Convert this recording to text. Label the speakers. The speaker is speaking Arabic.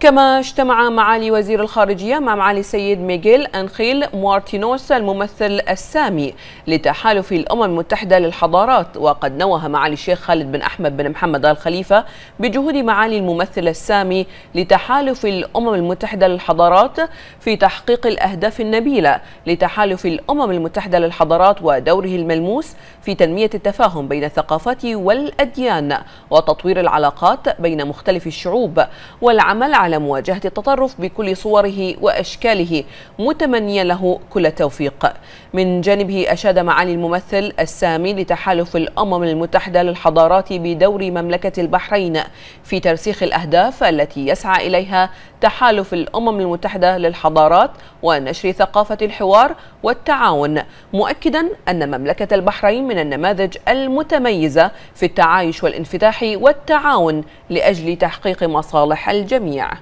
Speaker 1: كما اجتمع معالي وزير الخارجية مع معالي السيد ميغيل أنخيل مارتينوس الممثل السامي لتحالف الأمم المتحدة للحضارات وقد نوه معالي الشيخ خالد بن أحمد بن محمد آل خليفة بجهود معالي الممثل السامي لتحالف الأمم المتحدة للحضارات في تحقيق الأهداف النبيلة لتحالف الأمم المتحدة للحضارات ودوره الملموس في تنمية التفاهم بين الثقافات والأديان وتطوير العلاقات بين مختلف الشعوب والعمل على على مواجهة التطرف بكل صوره وأشكاله متمنيا له كل التوفيق من جانبه أشاد معالي الممثل السامي لتحالف الأمم المتحدة للحضارات بدور مملكة البحرين في ترسيخ الأهداف التي يسعى إليها تحالف الأمم المتحدة للحضارات ونشر ثقافة الحوار والتعاون مؤكدا أن مملكة البحرين من النماذج المتميزة في التعايش والانفتاح والتعاون لأجل تحقيق مصالح الجميع